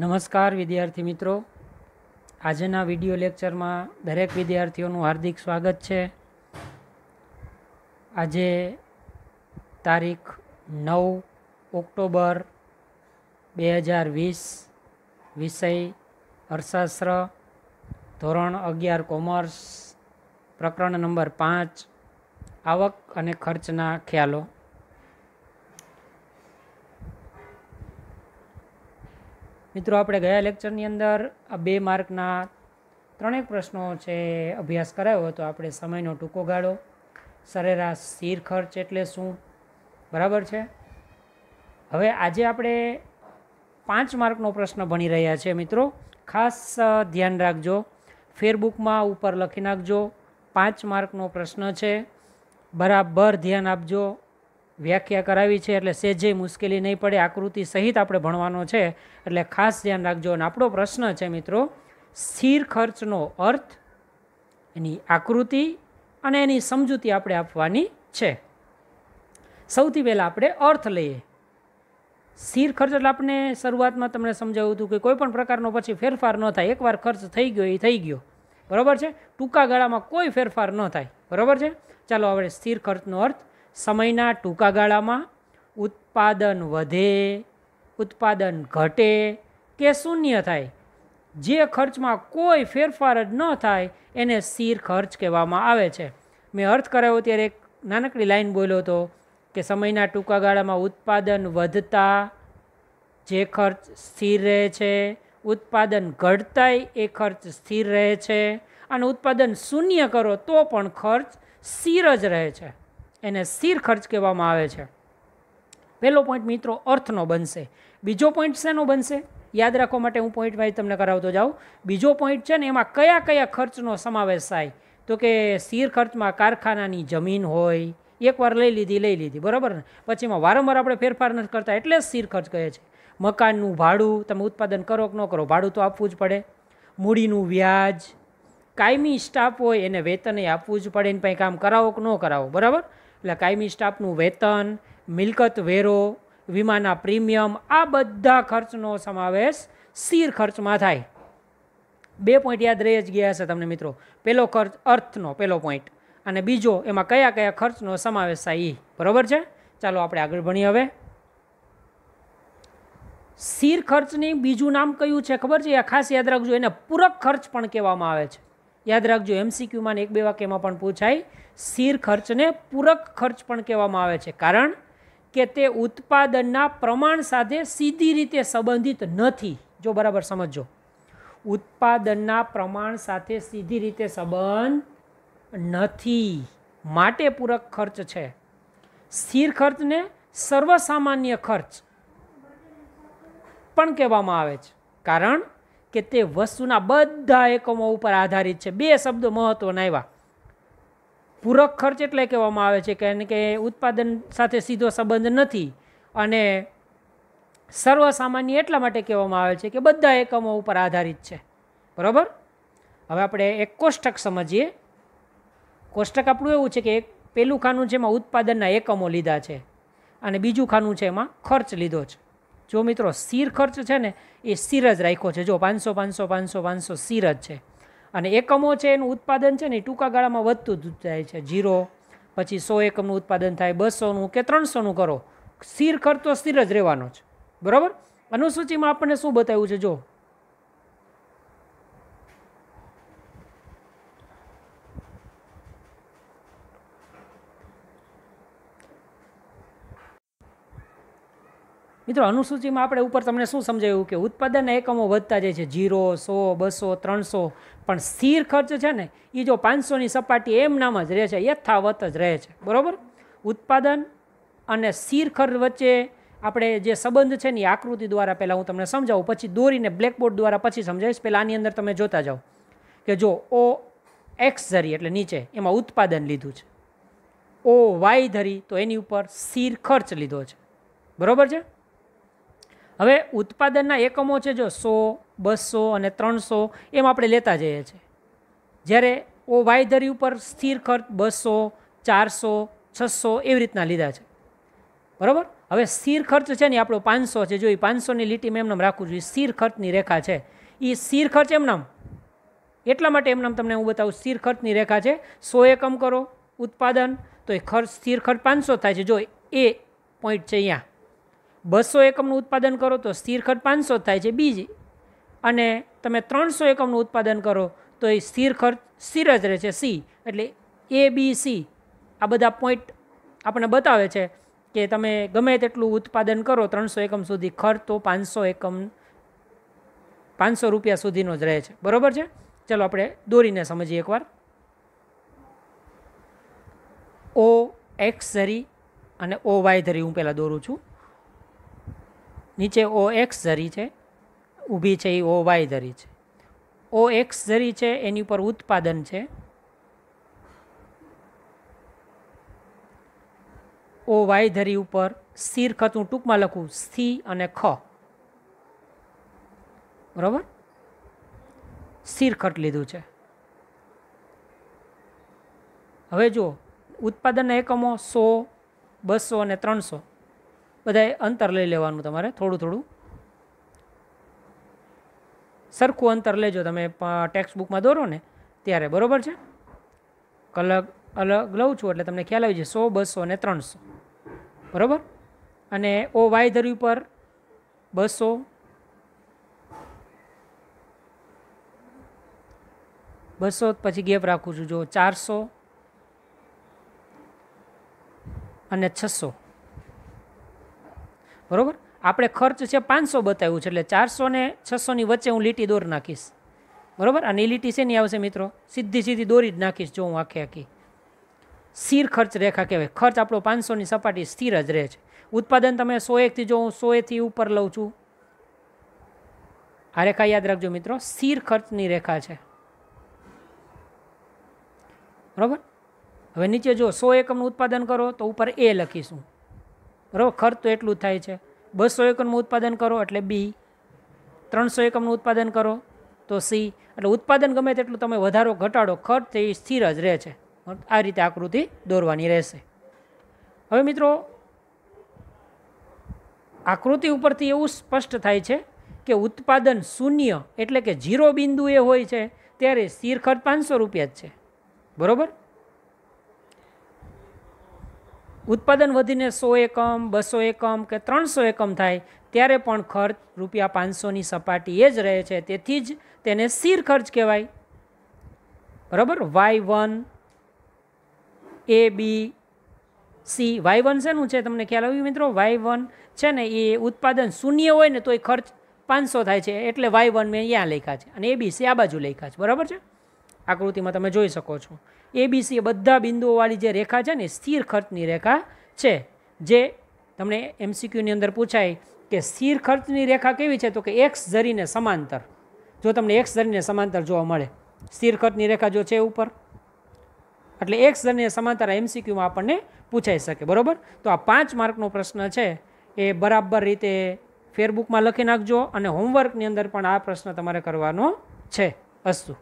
નમસ્કાર વિદ્યાર્થી મિત્રો આજના વિડીયો લેક્ચરમાં દરેક વિદ્યાર્થીઓનું હાર્દિક સ્વાગત છે આજે તારીખ નવ ઓક્ટોબર બે હજાર વીસ વિષય અર્થશાસ્ત્ર ધોરણ અગિયાર કોમર્સ પ્રકરણ નંબર પાંચ આવક અને ખર્ચના ખ્યાલો મિત્રો આપણે ગયા લેક્ચરની અંદર આ બે માર્કના ત્રણેક પ્રશ્નો છે અભ્યાસ કરાયો તો આપણે સમયનો ટૂંકો ગાળો સરેરાશ શીર ખર્ચ એટલે શું બરાબર છે હવે આજે આપણે પાંચ માર્કનો પ્રશ્ન ભણી રહ્યા છે મિત્રો ખાસ ધ્યાન રાખજો ફેરબુકમાં ઉપર લખી નાખજો પાંચ માર્કનો પ્રશ્ન છે બરાબર ધ્યાન આપજો વ્યાખ્યા કરાવી છે એટલે સેજે મુશ્કેલી નહીં પડે આકૃતિ સહિત આપણે ભણવાનો છે એટલે ખાસ ધ્યાન રાખજો અને આપણો પ્રશ્ન છે મિત્રો સ્થિર ખર્ચનો અર્થ એની આકૃતિ અને એની સમજૂતી આપણે આપવાની છે સૌથી પહેલાં આપણે અર્થ લઈએ સ્થિર ખર્ચ એટલે આપણે શરૂઆતમાં તમને સમજાવ્યું હતું કે કોઈપણ પ્રકારનો પછી ફેરફાર ન થાય એકવાર ખર્ચ થઈ ગયો એ થઈ ગયો બરાબર છે ટૂંકા ગાળામાં કોઈ ફેરફાર ન થાય બરાબર છે ચાલો આપણે સ્થિર ખર્ચનો અર્થ સમયના ટૂંકા ગાળામાં ઉત્પાદન વધે ઉત્પાદન ઘટે કે શૂન્ય થાય જે ખર્ચમાં કોઈ ફેરફાર જ ન થાય એને સ્થિર ખર્ચ કહેવામાં આવે છે મેં અર્થ કરાવ્યો ત્યારે એક નાનકડી લાઈન બોલ્યો હતો કે સમયના ટૂંકા ગાળામાં ઉત્પાદન વધતા જે ખર્ચ સ્થિર રહે છે ઉત્પાદન ઘટતાય એ ખર્ચ સ્થિર રહે છે અને ઉત્પાદન શૂન્ય કરો તો પણ ખર્ચ સ્થિર જ રહે છે એને સ્થિર ખર્ચ કહેવામાં આવે છે પહેલો પોઈન્ટ મિત્રો અર્થનો બનશે બીજો પોઈન્ટ શેનો બનશે યાદ રાખવા માટે હું પોઈન્ટ વાઇઝ તમને કરાવતો જાઉં બીજો પોઈન્ટ છે ને એમાં કયા કયા ખર્ચનો સમાવેશ થાય તો કે સ્થિર ખર્ચમાં કારખાનાની જમીન હોય એકવાર લઈ લીધી લઈ લીધી બરાબર ને પછી એમાં વારંવાર આપણે ફેરફાર નથી કરતા એટલે જ સ્થિર ખર્ચ કહે છે મકાનનું ભાડું તમે ઉત્પાદન કરો કે ન કરો ભાડું તો આપવું જ પડે મૂડીનું વ્યાજ કાયમી સ્ટાફ હોય એને વેતને આપવું જ પડે એને પછી કામ કરાવો કે ન કરાવો બરાબર એટલે કાયમી સ્ટાફનું વેતન મિલકત વેરો વીમાના પ્રીમિયમ આ બધા ખર્ચનો સમાવેશ સ્થિર ખર્ચમાં થાય બે પોઈન્ટ યાદ રહી જ ગયા હશે તમને મિત્રો પહેલો ખર્ચ અર્થનો પહેલો પોઈન્ટ અને બીજો એમાં કયા કયા ખર્ચનો સમાવેશ થાય એ બરાબર છે ચાલો આપણે આગળ ભણીએ હવે સ્થિર ખર્ચની બીજું નામ કયું છે ખબર છે એ ખાસ યાદ રાખજો એને પૂરક ખર્ચ પણ કહેવામાં આવે છે યાદ રાખજો એમસીક્યુમાં એક બે વાક્યમાં પણ પૂછાય સ્થિર ખર્ચને પૂરક ખર્ચ પણ કહેવામાં આવે છે કારણ કે તે ઉત્પાદનના પ્રમાણ સાથે સીધી રીતે સંબંધિત નથી જો બરાબર સમજો ઉત્પાદનના પ્રમાણ સાથે સીધી રીતે સંબંધ નથી માટે પૂરક ખર્ચ છે સ્થિર ખર્ચને સર્વસામાન્ય ખર્ચ પણ કહેવામાં આવે છે કારણ કે તે વસ્તુના બધા એકમો ઉપર આધારિત છે બે શબ્દો મહત્ત્વના આવ્યા પૂરક ખર્ચ એટલે કહેવામાં આવે છે કારણ કે ઉત્પાદન સાથે સીધો સંબંધ નથી અને સર્વસામાન્ય એટલા માટે કહેવામાં આવે છે કે બધા એકમો ઉપર આધારિત છે બરાબર હવે આપણે એક કોષ્ટક સમજીએ કોષ્ટક આપણું એવું છે કે એક પહેલું ખાનું છે એમાં ઉત્પાદનના એકમો લીધા છે અને બીજું ખાનું છે એમાં ખર્ચ લીધો છે જો મિત્રો સ્થિર ખર્ચ છે ને એ સ્થિર જ રાખ્યો છે જો પાંચસો પાંચસો પાંચસો પાંચસો સ્થિર જ છે અને એકમો છે એનું ઉત્પાદન છે ને ટૂંકા ગાળામાં વધતું જાય છે જીરો પછી સો એકમનું ઉત્પાદન થાય બસોનું કે ત્રણસોનું કરો સ્થિર ખર્ચ તો સ્થિર જ રહેવાનો છે બરાબર અનુસૂચિમાં આપણને શું બતાવ્યું છે જો મિત્રો અનુસૂચિમાં આપણે ઉપર તમને શું સમજાયું કે ઉત્પાદનના એકમો વધતા જાય છે જીરો સો બસો ત્રણસો પણ સ્થિર ખર્ચ છે ને એ જો પાંચસોની સપાટી એમ નામ જ રહે છે યથાવત જ રહે છે બરાબર ઉત્પાદન અને સ્થિર ખર્ચ વચ્ચે આપણે જે સંબંધ છે ને એ આકૃતિ દ્વારા પહેલાં હું તમને સમજાવું પછી દોરીને બ્લેકબોર્ડ દ્વારા પછી સમજાવીશ પહેલાં આની અંદર તમે જોતા જાઓ કે જો ઓ એક્સ ધરી એટલે નીચે એમાં ઉત્પાદન લીધું છે ઓ વાય ધરી તો એની ઉપર સ્થિર ખર્ચ લીધો છે બરાબર છે હવે ઉત્પાદનના એકમો છે જો સો બસો અને ત્રણસો એમ આપણે લેતા જઈએ છીએ જ્યારે ઓ વાય ઉપર સ્થિર ખર્ચ બસો ચારસો છસો એવી રીતના લીધા છે બરાબર હવે સ્થિર ખર્ચ છે ને આપણો પાંચસો છે જો એ પાંચસોની લીટી લીટીમાં એમનામ રાખવું જોઈએ સ્થિર ખર્ચની રેખા છે એ સ્થિર ખર્ચ એમનામ એટલા માટે એમનામ તમને હું બતાવું સ્થિર ખર્ચની રેખા છે સો એકમ કરો ઉત્પાદન તો એ ખર્ચ સ્થિર ખર્ચ પાંચસો થાય છે જો એ પોઈન્ટ છે અહીંયા બસો એકમનું ઉત્પાદન કરો તો સ્થિર ખર્ચ પાંચસો થાય છે બીજી અને તમે ત્રણસો એકમનું ઉત્પાદન કરો તો એ સ્થિર ખર્ચ સ્થિર જ રહે છે સી એટલે એ બી સી આ બધા પોઈન્ટ આપણને બતાવે છે કે તમે ગમે તેટલું ઉત્પાદન કરો ત્રણસો એકમ સુધી ખર્ચ તો પાંચસો એકમ પાંચસો રૂપિયા સુધીનો જ રહે છે બરાબર છે ચલો આપણે દોરીને સમજીએ એકવાર ઓ એક્સ ધરી અને ઓ વાય ધરી હું પહેલાં દોરું છું નીચે ઓ એક્સ ધરી છે ઊભી છે એ ઓ વાય ધરી છે ઓ એક્સ ધરી છે એની ઉપર ઉત્પાદન છે ઓ વાય ધરી ઉપર સ્થિર હું ટૂંકમાં લખું સ્થિ અને ખ બરાબર સ્થિર લીધું છે હવે જુઓ ઉત્પાદનના એકમો સો બસો અને ત્રણસો બધાએ અંતર લઈ લેવાનું તમારે થોડું થોડું સરખું અંતર લેજો તમે ટેક્સ્ટ બુકમાં દોરો ને ત્યારે બરાબર છે કલર અલગ લઉં છું એટલે તમને ખ્યાલ આવી જાય સો બસો ને ત્રણસો બરાબર અને ઓ વાય ધરી ઉપર બસો બસો પછી ગેપ રાખું છું જો ચારસો અને છસો બરાબર આપણે ખર્ચ છે પાંચસો બતાવ્યું છે એટલે ચારસો ને છસોની વચ્ચે હું લીટી દોર નાખીશ બરાબર અને એ લીટી શેની આવશે મિત્રો સીધી સીધી દોરી જ નાખીશ જો હું આખે આખી સ્થિર ખર્ચ રેખા કહેવાય ખર્ચ આપણો પાંચસોની સપાટી સ્થિર જ રહે છે ઉત્પાદન તમે સો એકથી જો હું સો એથી ઉપર લઉં છું આ રેખા યાદ રાખજો મિત્રો સ્થિર ખર્ચની રેખા છે બરાબર હવે નીચે જો સો એકમનું ઉત્પાદન કરો તો ઉપર એ લખીશું બરાબર ખર્ચ તો એટલું થાય છે બસો એકમનું ઉત્પાદન કરો એટલે બી ત્રણસો એકમનું ઉત્પાદન કરો તો સી એટલે ઉત્પાદન ગમે તેટલું તમે વધારો ઘટાડો ખર્ચ તે સ્થિર જ રહે છે આ રીતે આકૃતિ દોરવાની રહેશે હવે મિત્રો આકૃતિ ઉપરથી એવું સ્પષ્ટ થાય છે કે ઉત્પાદન શૂન્ય એટલે કે ઝીરો બિંદુ એ હોય છે ત્યારે સ્થિર ખર્ચ પાંચસો રૂપિયા જ છે બરાબર ઉત્પાદન વધીને સો એકમ બસો એકમ કે ત્રણસો એકમ થાય ત્યારે પણ ખર્ચ રૂપિયા પાંચસોની સપાટી એ જ રહે છે તેથી જ તેને સ્થિર ખર્ચ કહેવાય બરાબર Y one A B C Y one શેનું છે તમને ખ્યાલ આવ્યું મિત્રો વાય વન છે ને એ ઉત્પાદન શૂન્ય હોય ને તો એ ખર્ચ પાંચસો થાય છે એટલે વાય વન મેં અહીંયા લખ્યા છે અને એ બી સી આ બાજુ લખ્યા છે બરાબર છે આકૃતિમાં તમે જોઈ શકો છો એબીસી બધા બિંદુઓવાળી જે રેખા છે ને સ્થિર ખર્ચની રેખા છે જે તમને એમસીક્યુની અંદર પૂછાય કે સ્થિર ખર્ચની રેખા કેવી છે તો કે એક્સ ઝરીને સમાંતર જો તમને એક્સ ઝરીને સમાંતર જોવા મળે સ્થિર ખર્ચની રેખા જો છે ઉપર એટલે એક્સ ઝરીને સમાંતર એમસીક્યુમાં આપણને પૂછાઈ શકે બરાબર તો આ પાંચ માર્કનો પ્રશ્ન છે એ બરાબર રીતે ફેરબુકમાં લખી નાખજો અને હોમવર્કની અંદર પણ આ પ્રશ્ન તમારે કરવાનો છે અસ્તુ